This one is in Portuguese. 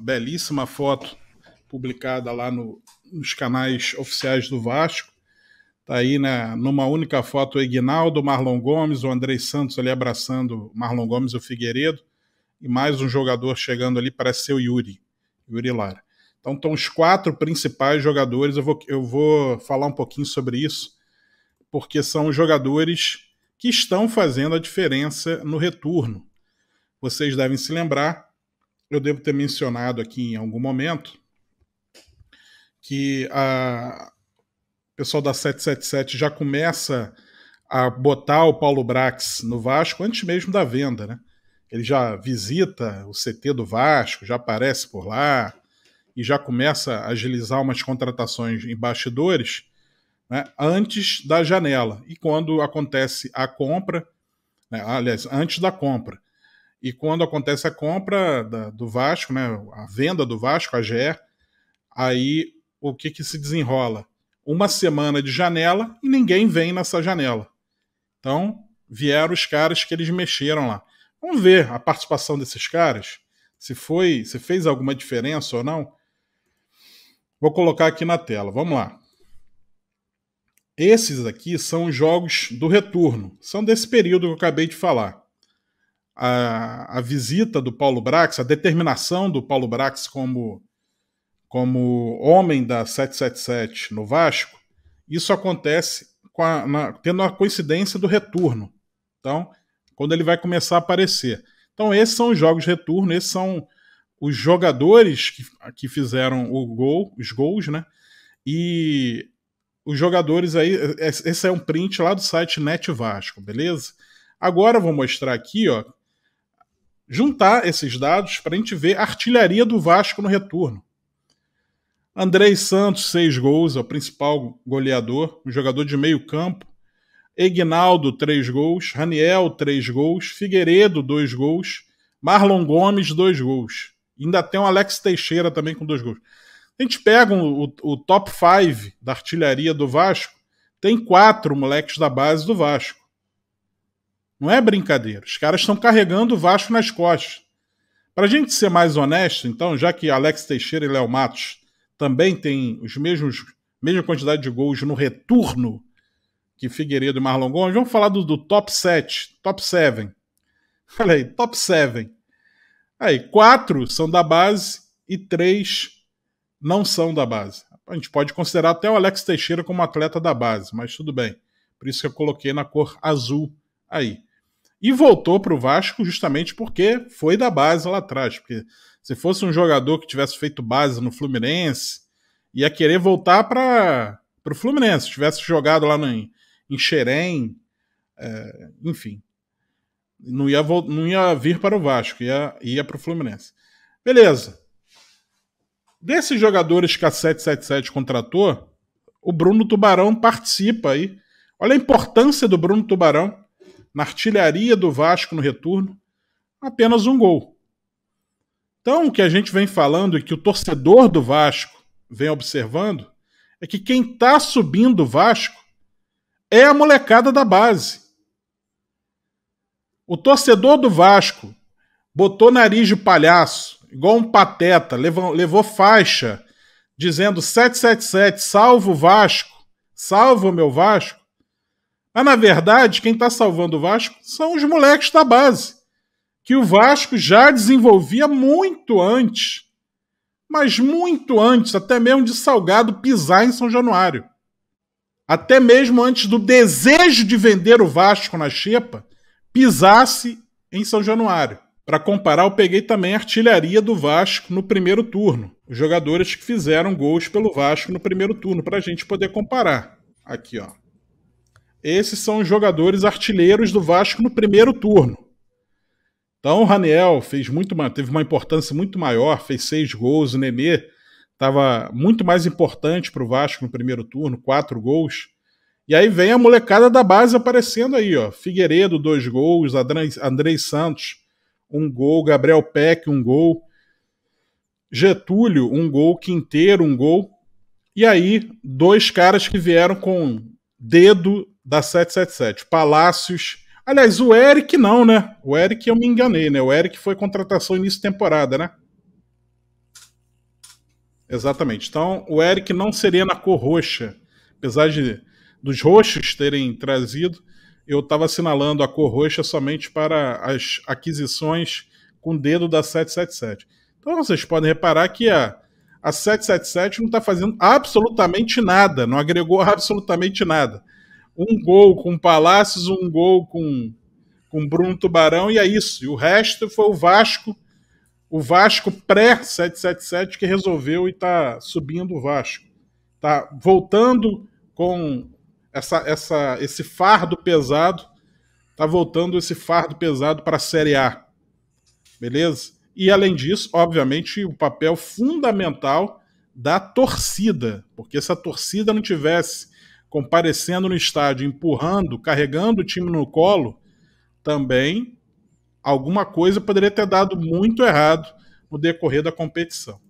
belíssima foto publicada lá no, nos canais oficiais do Vasco. Está aí né, numa única foto o Ignaldo, Marlon Gomes, o Andrei Santos ali abraçando Marlon Gomes e o Figueiredo. E mais um jogador chegando ali, parece ser o Yuri, Yuri Lara. Então estão os quatro principais jogadores. Eu vou, eu vou falar um pouquinho sobre isso, porque são os jogadores que estão fazendo a diferença no retorno. Vocês devem se lembrar eu devo ter mencionado aqui em algum momento que a, o pessoal da 777 já começa a botar o Paulo Brax no Vasco antes mesmo da venda, né? Ele já visita o CT do Vasco, já aparece por lá e já começa a agilizar umas contratações em bastidores né, antes da janela. E quando acontece a compra, né, aliás, antes da compra. E quando acontece a compra da, do Vasco, né, a venda do Vasco, a GE, aí o que, que se desenrola? Uma semana de janela e ninguém vem nessa janela. Então vieram os caras que eles mexeram lá. Vamos ver a participação desses caras, se foi, se fez alguma diferença ou não. Vou colocar aqui na tela. Vamos lá. Esses aqui são os jogos do retorno, são desse período que eu acabei de falar a, a visita do Paulo Brax, a determinação do Paulo Brax como, como homem da 777 no Vasco, isso acontece a, na, tendo a coincidência do retorno. Então, quando ele vai começar a aparecer. Então, esses são os jogos de retorno, esses são os jogadores que, que fizeram o gol, os gols, né? E os jogadores aí, esse é um print lá do site Net Vasco, beleza? Agora eu vou mostrar aqui, ó, juntar esses dados para a gente ver a artilharia do Vasco no retorno. Andrei Santos, seis gols, é o principal goleador, um jogador de meio campo. Egnaldo, três gols. Raniel, três gols. Figueiredo, dois gols. Marlon Gomes, dois gols. Ainda tem o Alex Teixeira também com dois gols. A gente pega um, o, o top five da artilharia do Vasco, tem quatro moleques da base do Vasco. Não é brincadeira. Os caras estão carregando o Vasco nas costas. Para a gente ser mais honesto, então, já que Alex Teixeira e Léo Matos também têm os mesmos mesma quantidade de gols no retorno que Figueiredo e Marlon Gomes, vamos falar do, do top 7, top 7. Olha aí, top 7. Aí, quatro são da base e três não são da base. A gente pode considerar até o Alex Teixeira como atleta da base, mas tudo bem. Por isso que eu coloquei na cor azul aí e voltou para o Vasco justamente porque foi da base lá atrás. Porque se fosse um jogador que tivesse feito base no Fluminense, ia querer voltar para o Fluminense, se tivesse jogado lá no, em Xerém, é, enfim. Não ia, não ia vir para o Vasco, ia, ia para o Fluminense. Beleza. Desses jogadores que a 777 contratou, o Bruno Tubarão participa aí. Olha a importância do Bruno Tubarão na artilharia do Vasco no retorno, apenas um gol. Então, o que a gente vem falando e que o torcedor do Vasco vem observando é que quem está subindo o Vasco é a molecada da base. O torcedor do Vasco botou nariz de palhaço, igual um pateta, levou, levou faixa dizendo 777, salvo o Vasco, salvo o meu Vasco. Mas na verdade, quem está salvando o Vasco são os moleques da base, que o Vasco já desenvolvia muito antes, mas muito antes, até mesmo de Salgado pisar em São Januário. Até mesmo antes do desejo de vender o Vasco na Xepa, pisasse em São Januário. Para comparar, eu peguei também a artilharia do Vasco no primeiro turno. Os jogadores que fizeram gols pelo Vasco no primeiro turno, para a gente poder comparar. Aqui, ó. Esses são os jogadores artilheiros do Vasco no primeiro turno. Então o Raniel fez muito, teve uma importância muito maior, fez seis gols, o Nenê estava muito mais importante para o Vasco no primeiro turno, quatro gols. E aí vem a molecada da base aparecendo aí, ó. Figueiredo, dois gols, Andrei Santos, um gol, Gabriel Peck, um gol, Getúlio, um gol, Quinteiro, um gol. E aí, dois caras que vieram com dedo da 777. Palácios. Aliás, o Eric não, né? O Eric eu me enganei, né? O Eric foi contratação início de temporada, né? Exatamente. Então, o Eric não seria na cor roxa. Apesar de dos roxos terem trazido, eu estava assinalando a cor roxa somente para as aquisições com dedo da 777. Então, vocês podem reparar que a, a 777 não está fazendo absolutamente nada, não agregou absolutamente nada um gol com Palácios, um gol com, com Bruno Tubarão, e é isso. E o resto foi o Vasco, o Vasco pré-777 que resolveu e está subindo o Vasco. Está voltando com essa, essa, esse fardo pesado, está voltando esse fardo pesado para a Série A. Beleza? E além disso, obviamente, o papel fundamental da torcida, porque se a torcida não tivesse comparecendo no estádio, empurrando, carregando o time no colo, também alguma coisa poderia ter dado muito errado no decorrer da competição.